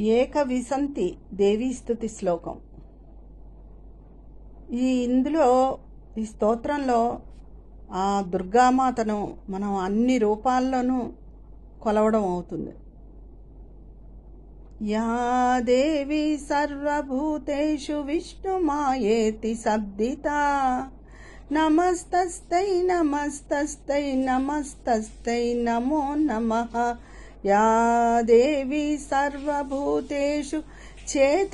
ఏక ఏకవిసంతి దేవీస్థుతి శ్లోకం ఈ ఇందులో ఈ స్తోత్రంలో ఆ దుర్గామాతను మనం అన్ని రూపాల్లోనూ కొలవడం అవుతుంది యా దేవి సర్వభూతేషు విష్ణుమాయేతి శబ్దిత నమస్తస్తై నమస్తస్తై నమస్తస్తై నమో నమః या देवी सर्वभूतेषु चेतनेत्यभिधीयते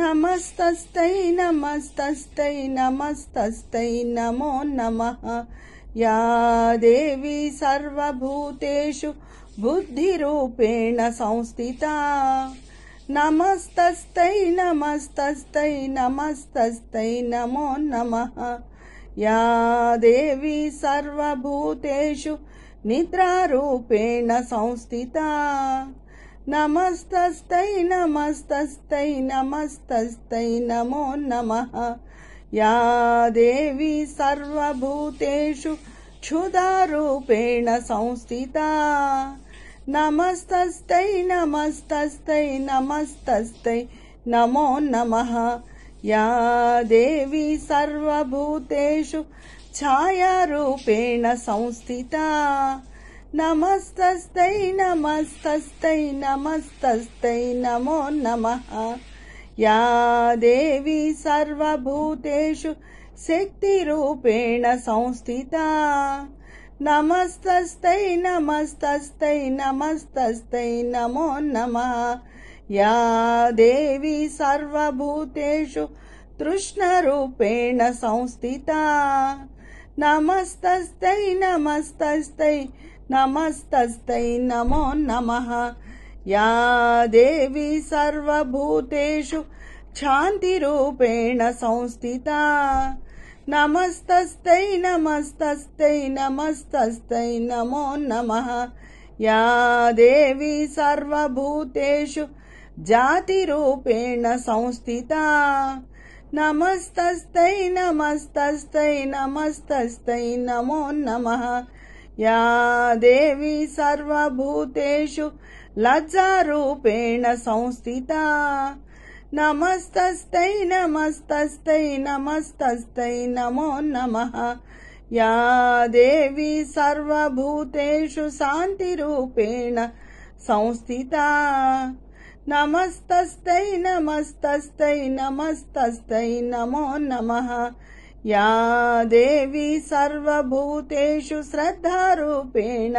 नमस्तस्तै नमस्तस्तै नमस्तस्तै नमो नमः या देवी सर्वभूतेषु बुद्धिरूपेण संस्थिता नमस्तस्तै नमस्तस्तै नमस्तस्तै नमो नमः या देवी सर्वभूतेषु निद्रारूपेण संस्थिता नमस्तस्तै नमस्तस्तै नमस्तस्तै नमो नमः या देवी सर्वभूतेषु क्षुदारूपेण संस्थिता नमस्तस्तै नमस्तस्तै नमस्तस्तै नमो नमः या देवी सर्वभूतेषु छायारूपेण संस्थिता नमस्तस्तै नमस्तस्तै नमस्तस्तै नमो नमः या देवी सर्वभूतेषु शक्तिरूपेण संस्थिता नमस्तस्तै नमस्तस्तै नमस्तस्तै नमो नमः या देवी सर्वभूतेषु तृष्णरूपेण संस्थिता नमस्तस्तै नमस्तस्तै नमस्तस्तै नमो नमः या देवी सर्वभूतेषु शान्तिरूपेण संस्थिता नमस्तस्तै नमस्तस्तै नमस्तस्तै नमो नमः या देवी सर्वभूतेषु जातिरूपेण संस्थिता नमस्तस्तै नमस्तस्तै नमस्तस्तै नमो नमः या देवी सर्वभूतेषु लज्जारूपेण संस्थिता नमस्तस्तै नमस्तस्तै नमस्तस्तै नमो नमः या देवी सर्वभूतेषु शान्तिरूपेण संस्थिता नमस्तस्तै नमस्तस्तै नमस्तस्तै नमो नमः या देवी सर्वभूतेषु श्रद्धारूपेण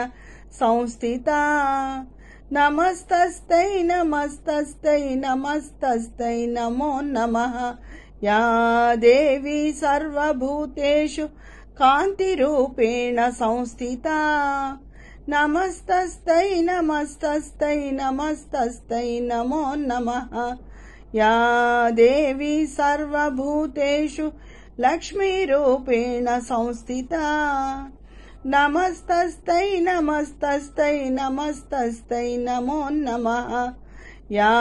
संस्थिता नमस्तस्तै नमस्तस्तै नमस्तस्तै नमो नमः या देवी सर्वभूतेषु कान्तिरूपेण संस्थिता नमस्तस्तै नमस्तस्तै नमस्तस्तै नमो नमः या देवी सर्वभूतेषु लक्ष्मीरूपेण संस्थिता नमस्तस्तै नमस्तस्तै नमस्तस्तै नमो नमः या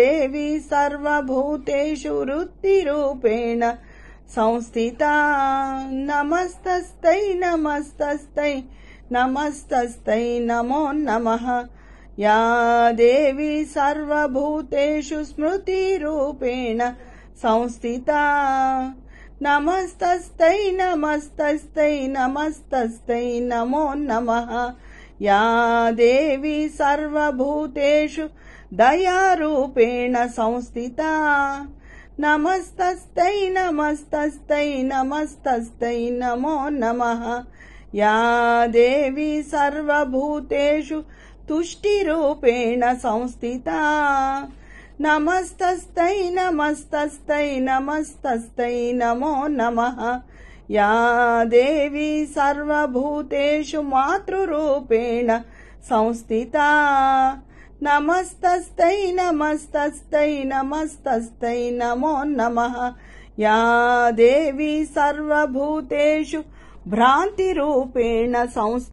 देवी सर्वभूतेषु वृत्तिरूपेण संस्थिता नमस्तस्तै नमस्तस्तै नमस्तस्तै नमो नमः या देवी सर्वभूतेषु स्मृतिरूपेण संस्थिता नमस्तस्तै नमस्तस्तै नमस्तस्तै नमो नमः या देवी सर्वभूतेषु दयारूपेण संस्थिता नमस्तस्तै नमस्तस्तै नमस्तस्तै नमो नमः या देवी सर्वभूतेषु तुष्टिरूपेण संस्थिता नमस्तस्तै नमस्तस्तै नमस्तस्तै नमो नमः या देवी सर्वभूतेषु मातृरूपेण संस्थिता नमस्तस्तै नमस्तस्तै नमस्तस्तै नमो नमः या देवी सर्वभूतेषु भ्रान्तिरूपेण संस्